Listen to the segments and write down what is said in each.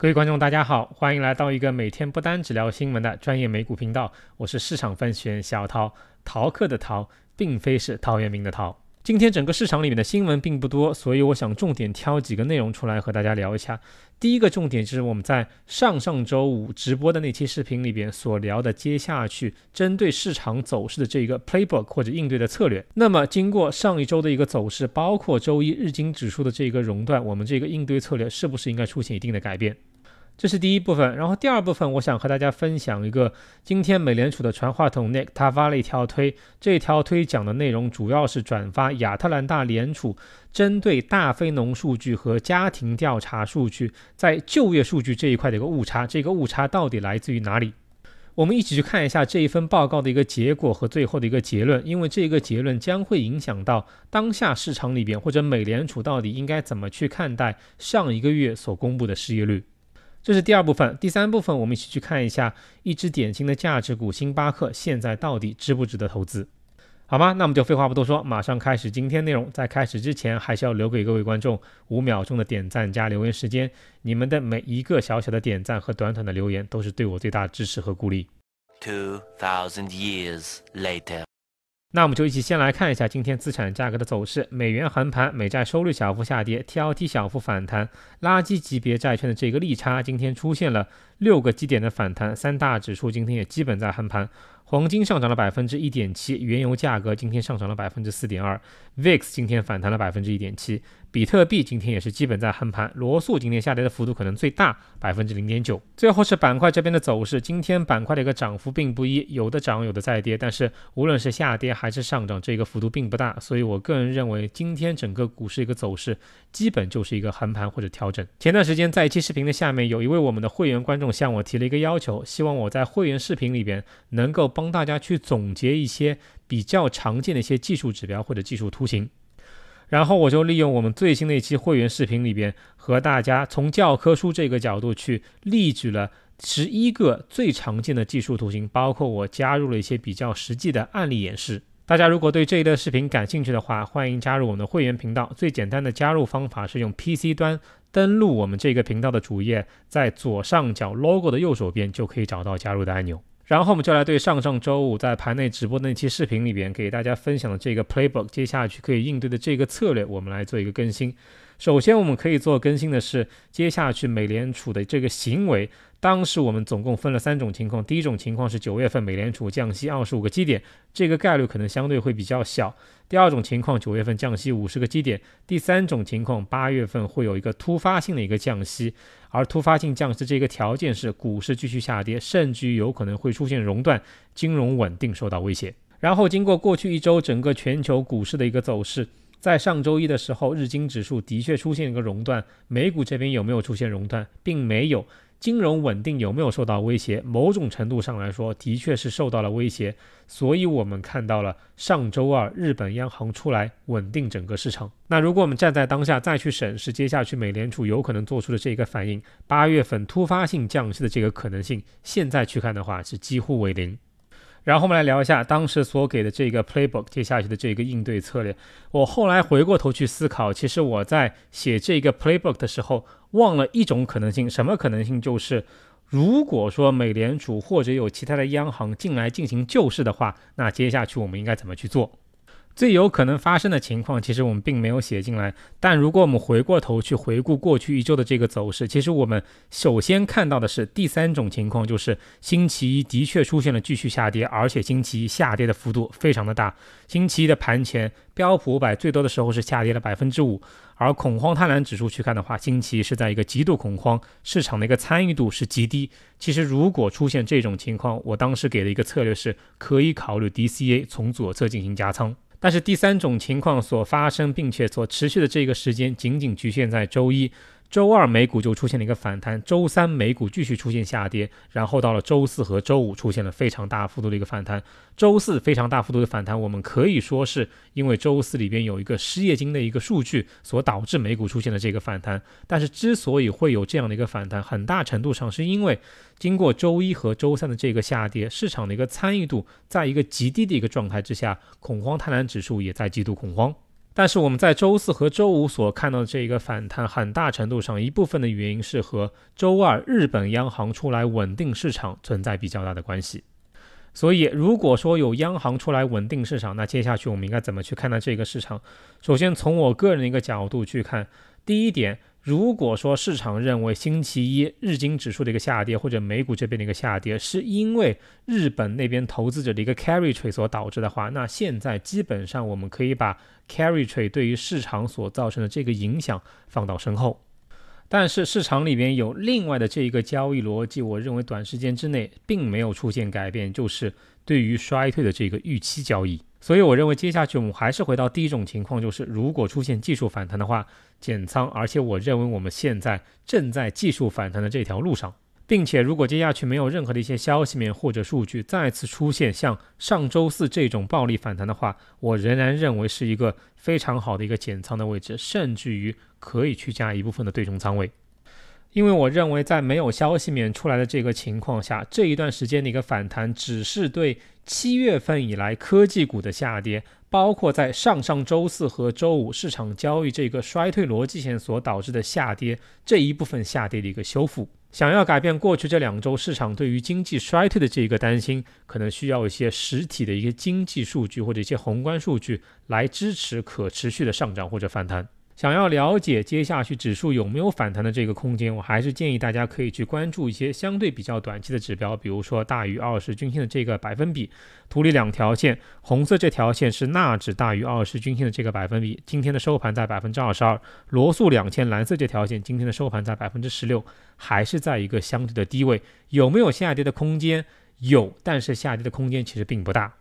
各位观众，大家好，欢迎来到一个每天不单只聊新闻的专业美股频道。我是市场分析员小陶，逃课的逃，并非是陶渊明的陶。今天整个市场里面的新闻并不多，所以我想重点挑几个内容出来和大家聊一下。第一个重点就是我们在上上周五直播的那期视频里边所聊的，接下去针对市场走势的这一个 playbook 或者应对的策略。那么经过上一周的一个走势，包括周一日经指数的这一个熔断，我们这个应对策略是不是应该出现一定的改变？这是第一部分，然后第二部分，我想和大家分享一个，今天美联储的传话筒 Nick 他发了一条推，这条推讲的内容主要是转发亚特兰大联储针对大非农数据和家庭调查数据在就业数据这一块的一个误差，这个误差到底来自于哪里？我们一起去看一下这一份报告的一个结果和最后的一个结论，因为这个结论将会影响到当下市场里边或者美联储到底应该怎么去看待上一个月所公布的失业率。这是第二部分，第三部分，我们一起去看一下一只典型的价值股——星巴克，现在到底值不值得投资，好吗？那我们就废话不多说，马上开始今天内容。在开始之前，还是要留给各位观众五秒钟的点赞加留言时间。你们的每一个小小的点赞和短短的留言，都是对我最大的支持和鼓励。Two thousand years later. 那我们就一起先来看一下今天资产价格的走势。美元横盘，美债收率小幅下跌，TLT 小幅反弹，垃圾级别债券的这个利差今天出现了六个基点的反弹。三大指数今天也基本在横盘。黄金上涨了百分之一点七，原油价格今天上涨了百分之四点二，VIX 今天反弹了百分之一点七，比特币今天也是基本在横盘，罗素今天下跌的幅度可能最大百分之零点九。最后是板块这边的走势，今天板块的一个涨幅并不一，有的涨有的在跌，但是无论是下跌还是上涨，这个幅度并不大，所以我个人认为今天整个股市一个走势基本就是一个横盘或者调整。前段时间在一期视频的下面，有一位我们的会员观众向我提了一个要求，希望我在会员视频里边能够帮。帮大家去总结一些比较常见的一些技术指标或者技术图形，然后我就利用我们最新的一期会员视频里边，和大家从教科书这个角度去例举了十一个最常见的技术图形，包括我加入了一些比较实际的案例演示。大家如果对这一段视频感兴趣的话，欢迎加入我们的会员频道。最简单的加入方法是用 PC 端登录我们这个频道的主页，在左上角 logo 的右手边就可以找到加入的按钮。然后我们就来对上上周五在盘内直播的那期视频里边给大家分享的这个 playbook 接下去可以应对的这个策略，我们来做一个更新。首先我们可以做更新的是，接下去美联储的这个行为，当时我们总共分了三种情况。第一种情况是九月份美联储降息二十五个基点，这个概率可能相对会比较小。第二种情况，九月份降息五十个基点；第三种情况，八月份会有一个突发性的一个降息，而突发性降息这个条件是股市继续下跌，甚至有可能会出现熔断，金融稳定受到威胁。然后，经过过去一周整个全球股市的一个走势，在上周一的时候，日经指数的确出现一个熔断，美股这边有没有出现熔断？并没有。金融稳定有没有受到威胁？某种程度上来说，的确是受到了威胁。所以，我们看到了上周二日本央行出来稳定整个市场。那如果我们站在当下再去审视接下去美联储有可能做出的这个反应，八月份突发性降息的这个可能性，现在去看的话是几乎为零。然后我们来聊一下当时所给的这个 playbook 接下去的这个应对策略。我后来回过头去思考，其实我在写这个 playbook 的时候，忘了一种可能性，什么可能性？就是如果说美联储或者有其他的央行进来进行救市的话，那接下去我们应该怎么去做？最有可能发生的情况，其实我们并没有写进来。但如果我们回过头去回顾过去一周的这个走势，其实我们首先看到的是第三种情况，就是星期一的确出现了继续下跌，而且星期一下跌的幅度非常的大。星期一的盘前标普五百最多的时候是下跌了百分之五，而恐慌贪婪指数去看的话，星期一是在一个极度恐慌市场的一个参与度是极低。其实如果出现这种情况，我当时给的一个策略是可以考虑 DCA 从左侧进行加仓。但是第三种情况所发生，并且所持续的这个时间，仅仅局限在周一。周二美股就出现了一个反弹，周三美股继续出现下跌，然后到了周四和周五出现了非常大幅度的一个反弹。周四非常大幅度的反弹，我们可以说是因为周四里边有一个失业金的一个数据所导致美股出现了这个反弹。但是之所以会有这样的一个反弹，很大程度上是因为经过周一和周三的这个下跌，市场的一个参与度在一个极低的一个状态之下，恐慌贪婪指数也在极度恐慌。但是我们在周四和周五所看到的这一个反弹，很大程度上一部分的原因是和周二日本央行出来稳定市场存在比较大的关系。所以，如果说有央行出来稳定市场，那接下去我们应该怎么去看待这个市场？首先，从我个人的一个角度去看，第一点。如果说市场认为星期一日经指数的一个下跌或者美股这边的一个下跌是因为日本那边投资者的一个 carry trade 所导致的话，那现在基本上我们可以把 carry trade 对于市场所造成的这个影响放到身后。但是市场里面有另外的这一个交易逻辑，我认为短时间之内并没有出现改变，就是对于衰退的这个预期交易。所以我认为接下去我们还是回到第一种情况，就是如果出现技术反弹的话，减仓。而且我认为我们现在正在技术反弹的这条路上，并且如果接下去没有任何的一些消息面或者数据再次出现像上周四这种暴力反弹的话，我仍然认为是一个非常好的一个减仓的位置，甚至于可以去加一部分的对冲仓位。因为我认为，在没有消息面出来的这个情况下，这一段时间的一个反弹，只是对七月份以来科技股的下跌，包括在上上周四和周五市场交易这个衰退逻辑线所导致的下跌这一部分下跌的一个修复。想要改变过去这两周市场对于经济衰退的这一个担心，可能需要一些实体的一些经济数据或者一些宏观数据来支持可持续的上涨或者反弹。想要了解接下去指数有没有反弹的这个空间，我还是建议大家可以去关注一些相对比较短期的指标，比如说大于二十均线的这个百分比。图里两条线，红色这条线是纳指大于二十均线的这个百分比，今天的收盘在百分之二十二。罗素两千蓝色这条线今天的收盘在百分之十六，还是在一个相对的低位，有没有下跌的空间？有，但是下跌的空间其实并不大。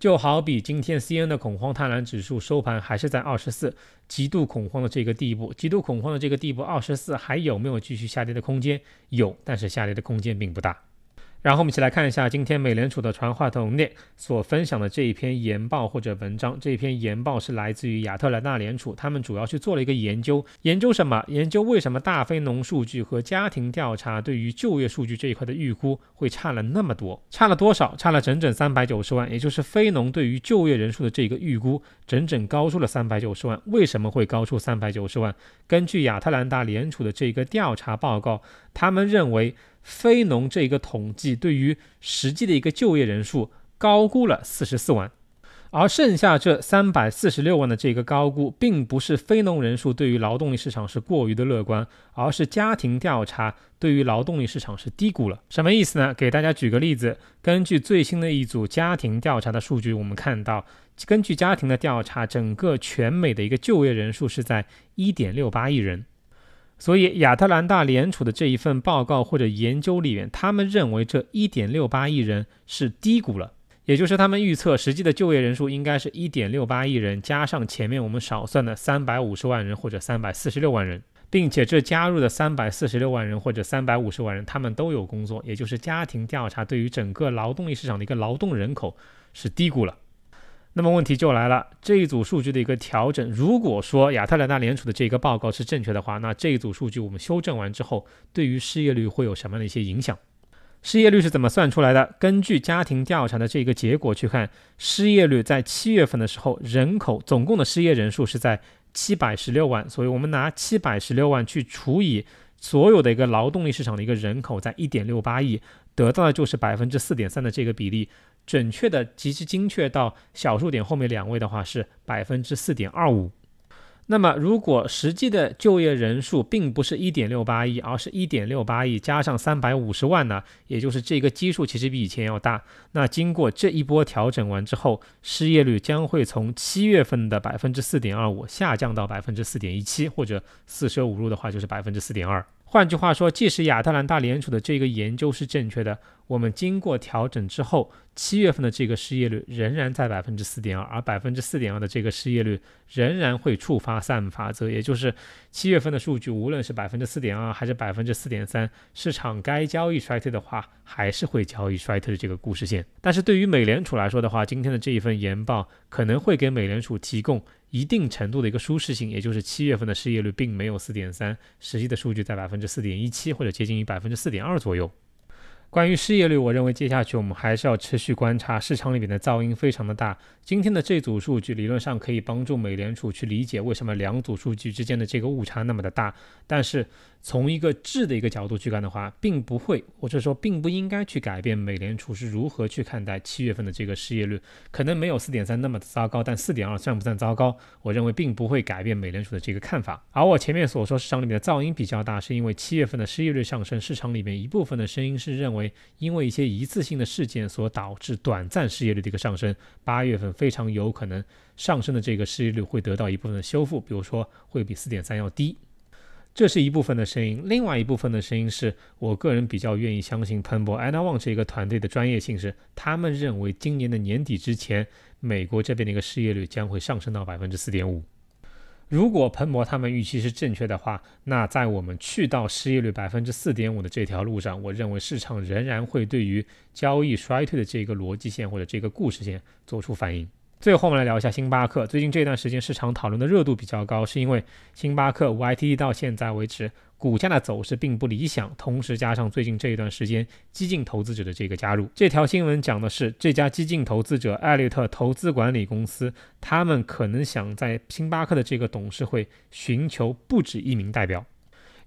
就好比今天 C N 的恐慌贪婪指数收盘还是在二十四极度恐慌的这个地步，极度恐慌的这个地步，二十四还有没有继续下跌的空间？有，但是下跌的空间并不大。然后我们一起来看一下今天美联储的传话筒内所分享的这一篇研报或者文章。这一篇研报是来自于亚特兰大联储，他们主要去做了一个研究，研究什么？研究为什么大非农数据和家庭调查对于就业数据这一块的预估会差了那么多？差了多少？差了整整三百九十万，也就是非农对于就业人数的这个预估，整整高出了三百九十万。为什么会高出三百九十万？根据亚特兰大联储的这个调查报告，他们认为。非农这一个统计对于实际的一个就业人数高估了四十四万，而剩下这三百四十六万的这个高估，并不是非农人数对于劳动力市场是过于的乐观，而是家庭调查对于劳动力市场是低估了。什么意思呢？给大家举个例子，根据最新的一组家庭调查的数据，我们看到，根据家庭的调查，整个全美的一个就业人数是在一点六八亿人。所以，亚特兰大联储的这一份报告或者研究里面，他们认为这一点六八亿人是低估了，也就是他们预测实际的就业人数应该是一点六八亿人，加上前面我们少算的三百五十万人或者三百四十六万人，并且这加入的三百四十六万人或者三百五十万人，他们都有工作，也就是家庭调查对于整个劳动力市场的一个劳动人口是低估了。那么问题就来了，这一组数据的一个调整，如果说亚特兰大联储的这个报告是正确的话，那这一组数据我们修正完之后，对于失业率会有什么样的一些影响？失业率是怎么算出来的？根据家庭调查的这个结果去看，失业率在七月份的时候，人口总共的失业人数是在七百十六万，所以我们拿七百十六万去除以所有的一个劳动力市场的一个人口，在一点六八亿，得到的就是百分之四点三的这个比例。准确的，极其精确到小数点后面两位的话是百分之四点二五。那么，如果实际的就业人数并不是一点六八亿，而是一点六八亿加上三百五十万呢？也就是这个基数其实比以前要大。那经过这一波调整完之后，失业率将会从七月份的百分之四点二五下降到百分之四点一七，或者四舍五入的话就是百分之四点二。换句话说，即使亚特兰大联储的这个研究是正确的，我们经过调整之后，七月份的这个失业率仍然在百分之四点二，而百分之四点二的这个失业率仍然会触发三法则，也就是七月份的数据，无论是百分之四点二还是百分之四点三，市场该交易衰退的话，还是会交易衰退的这个故事线。但是对于美联储来说的话，今天的这一份研报可能会给美联储提供。一定程度的一个舒适性，也就是七月份的失业率并没有四点三，实际的数据在百分之四点一七或者接近于百分之四点二左右。关于失业率，我认为接下去我们还是要持续观察，市场里面的噪音非常的大。今天的这组数据理论上可以帮助美联储去理解为什么两组数据之间的这个误差那么的大，但是从一个质的一个角度去看的话，并不会，或者说并不应该去改变美联储是如何去看待七月份的这个失业率，可能没有四点三那么糟糕，但四点二算不算糟糕？我认为并不会改变美联储的这个看法。而我前面所说市场里面的噪音比较大，是因为七月份的失业率上升，市场里面一部分的声音是认为。因为一些一次性的事件所导致短暂失业率的一个上升，八月份非常有可能上升的这个失业率会得到一部分的修复，比如说会比四点三要低。这是一部分的声音，另外一部分的声音是我个人比较愿意相信彭博 a n a 这个团队的专业性，是他们认为今年的年底之前，美国这边的一个失业率将会上升到百分之四点五。如果彭博他们预期是正确的话，那在我们去到失业率百分之四点五的这条路上，我认为市场仍然会对于交易衰退的这个逻辑线或者这个故事线做出反应。最后，我们来聊一下星巴克。最近这段时间市场讨论的热度比较高，是因为星巴克 YTD 到现在为止股价的走势并不理想，同时加上最近这一段时间激进投资者的这个加入。这条新闻讲的是这家激进投资者艾略特投资管理公司，他们可能想在星巴克的这个董事会寻求不止一名代表。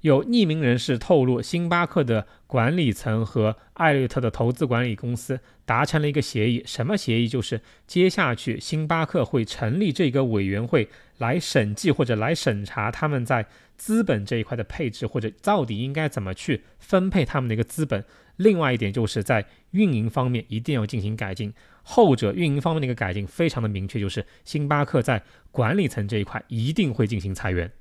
有匿名人士透露，星巴克的管理层和艾略特的投资管理公司达成了一个协议。什么协议？就是接下去星巴克会成立这个委员会来审计或者来审查他们在资本这一块的配置，或者到底应该怎么去分配他们的一个资本。另外一点就是在运营方面一定要进行改进。后者运营方面的一个改进非常的明确，就是星巴克在管理层这一块一定会进行裁员。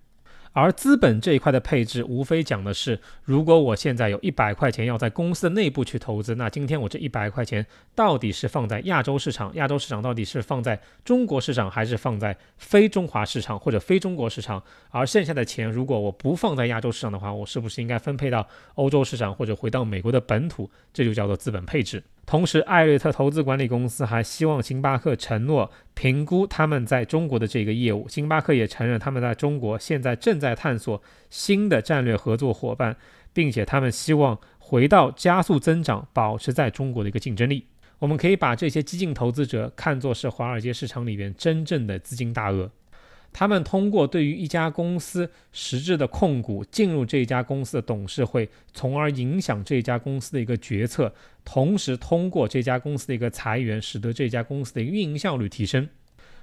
而资本这一块的配置，无非讲的是，如果我现在有一百块钱要在公司的内部去投资，那今天我这一百块钱到底是放在亚洲市场，亚洲市场到底是放在中国市场还是放在非中华市场或者非中国市场？而剩下的钱，如果我不放在亚洲市场的话，我是不是应该分配到欧洲市场或者回到美国的本土？这就叫做资本配置。同时，艾瑞特投资管理公司还希望星巴克承诺评估他们在中国的这个业务。星巴克也承认，他们在中国现在正在探索新的战略合作伙伴，并且他们希望回到加速增长，保持在中国的一个竞争力。我们可以把这些激进投资者看作是华尔街市场里边真正的资金大鳄。他们通过对于一家公司实质的控股，进入这家公司的董事会，从而影响这家公司的一个决策；同时，通过这家公司的一个裁员，使得这家公司的运营效率提升。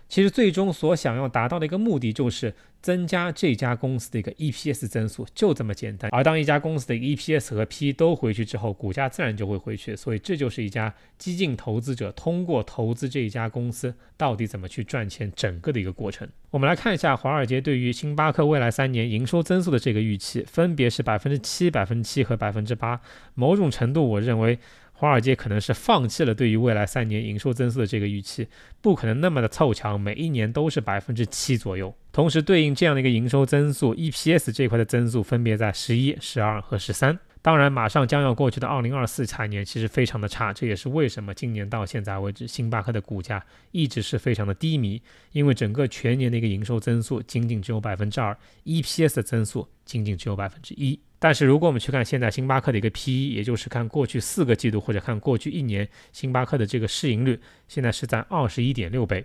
其实最终所想要达到的一个目的，就是增加这家公司的一个 EPS 增速，就这么简单。而当一家公司的 EPS 和 P 都回去之后，股价自然就会回去。所以这就是一家激进投资者通过投资这一家公司到底怎么去赚钱整个的一个过程。我们来看一下华尔街对于星巴克未来三年营收增速的这个预期，分别是百分之七、百分之七和百分之八。某种程度，我认为。华尔街可能是放弃了对于未来三年营收增速的这个预期，不可能那么的凑强，每一年都是百分之七左右。同时对应这样的一个营收增速，EPS 这块的增速分别在十一、十二和十三。当然，马上将要过去的二零二四财年其实非常的差，这也是为什么今年到现在为止，星巴克的股价一直是非常的低迷，因为整个全年的一个营收增速仅仅只有百分之二，EPS 的增速仅仅只有百分之一。但是如果我们去看现在星巴克的一个 P/E，也就是看过去四个季度或者看过去一年星巴克的这个市盈率，现在是在二十一点六倍。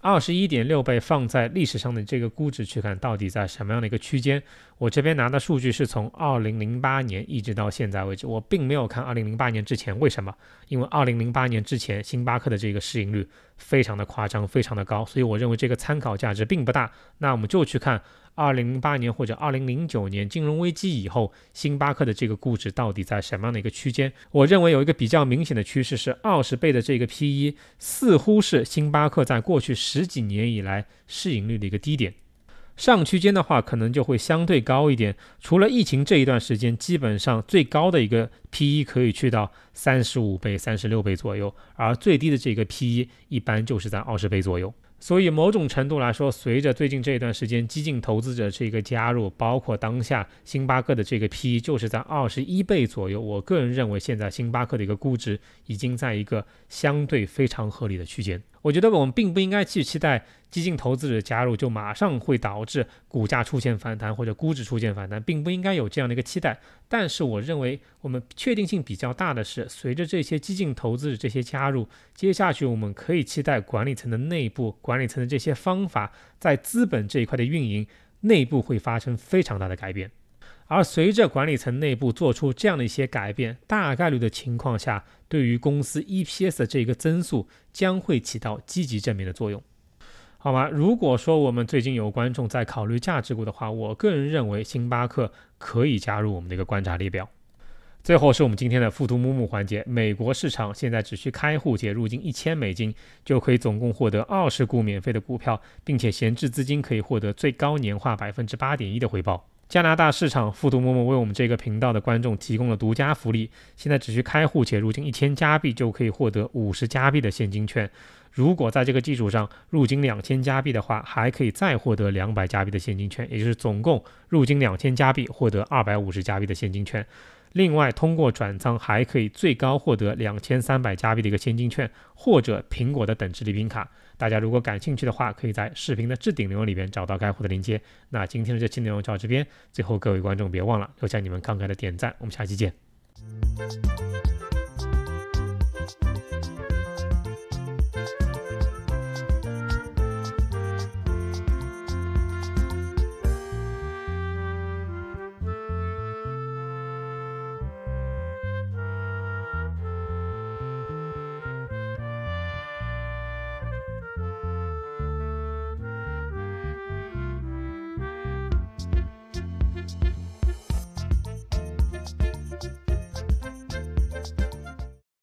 二十一点六倍放在历史上的这个估值去看到底在什么样的一个区间？我这边拿的数据是从二零零八年一直到现在为止，我并没有看二零零八年之前，为什么？因为二零零八年之前星巴克的这个市盈率非常的夸张，非常的高，所以我认为这个参考价值并不大。那我们就去看。二零零八年或者二零零九年金融危机以后，星巴克的这个估值到底在什么样的一个区间？我认为有一个比较明显的趋势是二十倍的这个 P/E 似乎是星巴克在过去十几年以来市盈率的一个低点。上区间的话，可能就会相对高一点。除了疫情这一段时间，基本上最高的一个 P/E 可以去到三十五倍、三十六倍左右，而最低的这个 P/E 一般就是在二十倍左右。所以某种程度来说，随着最近这一段时间激进投资者这个加入，包括当下星巴克的这个 PE 就是在二十一倍左右。我个人认为，现在星巴克的一个估值已经在一个相对非常合理的区间。我觉得我们并不应该去期待激进投资者的加入就马上会导致股价出现反弹或者估值出现反弹，并不应该有这样的一个期待。但是我认为我们确定性比较大的是，随着这些激进投资者这些加入，接下去我们可以期待管理层的内部、管理层的这些方法在资本这一块的运营内部会发生非常大的改变。而随着管理层内部做出这样的一些改变，大概率的情况下，对于公司 EPS 的这个增速将会起到积极正面的作用，好吗？如果说我们最近有观众在考虑价值股的话，我个人认为星巴克可以加入我们的一个观察列表。最后是我们今天的复读木木环节，美国市场现在只需开户解入金一千美金，就可以总共获得二十股免费的股票，并且闲置资金可以获得最高年化百分之八点一的回报。加拿大市场复读默默为我们这个频道的观众提供了独家福利，现在只需开户且入金一千加币就可以获得五十加币的现金券。如果在这个基础上入金两千加币的话，还可以再获得两百加币的现金券，也就是总共入金两千加币获得二百五十加币的现金券。另外，通过转仓还可以最高获得两千三百加币的一个现金券或者苹果的等值礼品卡。大家如果感兴趣的话，可以在视频的置顶内容里边找到该户的链接。那今天的这期内容就到这边，最后各位观众别忘了留下你们慷慨的点赞，我们下期见。